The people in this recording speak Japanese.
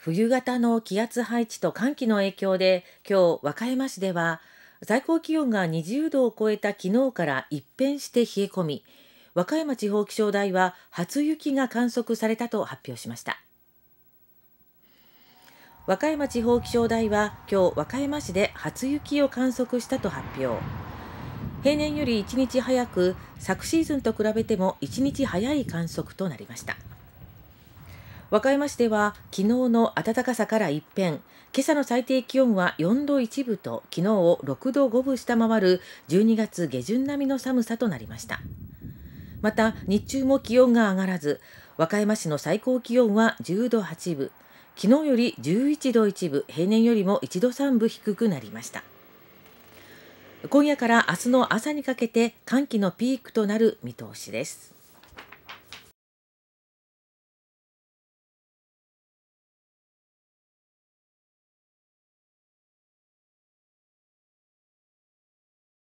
冬型の気圧配置と寒気の影響で今日和歌山市では最高気温が20度を超えた昨日から一変して冷え込み和歌山地方気象台は初雪が観測されたと発表しました和歌山地方気象台は今日和歌山市で初雪を観測したと発表平年より1日早く昨シーズンと比べても1日早い観測となりました和歌山市では昨日の暖かさから一変今朝の最低気温は4度1部と昨日を6度5分下回る12月下旬並みの寒さとなりましたまた日中も気温が上がらず和歌山市の最高気温は10度8分昨日より11度1部平年よりも1度3分低くなりました今夜から明日の朝にかけて寒気のピークとなる見通しです